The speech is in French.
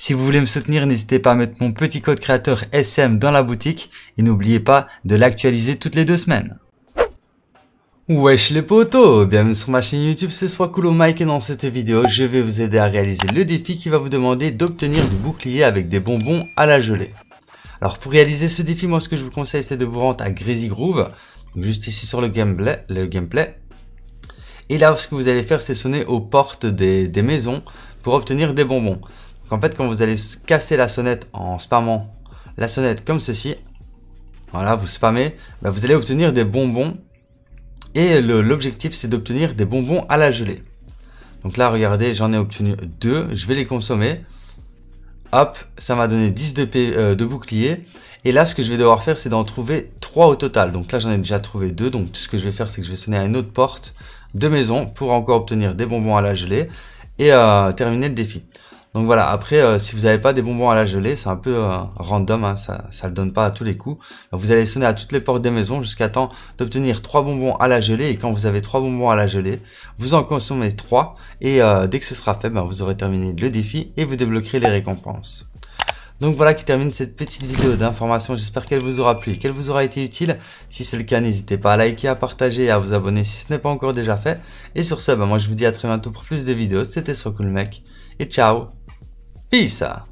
Si vous voulez me soutenir, n'hésitez pas à mettre mon petit code créateur SM dans la boutique et n'oubliez pas de l'actualiser toutes les deux semaines. Wesh les potos Bienvenue sur ma chaîne YouTube, c'est soit Mike et dans cette vidéo, je vais vous aider à réaliser le défi qui va vous demander d'obtenir du bouclier avec des bonbons à la gelée. Alors pour réaliser ce défi, moi ce que je vous conseille c'est de vous rendre à Greasy Groove, juste ici sur le gameplay, Et là ce que vous allez faire c'est sonner aux portes des maisons pour obtenir des bonbons. Donc en fait, quand vous allez casser la sonnette en spammant la sonnette comme ceci, voilà, vous spammez, bah, vous allez obtenir des bonbons. Et l'objectif, c'est d'obtenir des bonbons à la gelée. Donc là, regardez, j'en ai obtenu deux. Je vais les consommer. Hop, ça m'a donné 10 euh, de, bouclier. Et là, ce que je vais devoir faire, c'est d'en trouver 3 au total. Donc là, j'en ai déjà trouvé deux, Donc ce que je vais faire, c'est que je vais sonner à une autre porte de maison pour encore obtenir des bonbons à la gelée et euh, terminer le défi. Donc voilà, après, euh, si vous n'avez pas des bonbons à la gelée, c'est un peu euh, random, hein, ça ne le donne pas à tous les coups. Vous allez sonner à toutes les portes des maisons jusqu'à temps d'obtenir 3 bonbons à la gelée. Et quand vous avez 3 bonbons à la gelée, vous en consommez 3. Et euh, dès que ce sera fait, ben, vous aurez terminé le défi et vous débloquerez les récompenses. Donc voilà qui termine cette petite vidéo d'information. J'espère qu'elle vous aura plu, qu'elle vous aura été utile. Si c'est le cas, n'hésitez pas à liker, à partager et à vous abonner si ce n'est pas encore déjà fait. Et sur ce, ben, moi je vous dis à très bientôt pour plus de vidéos. C'était Cool Mec et ciao Pisa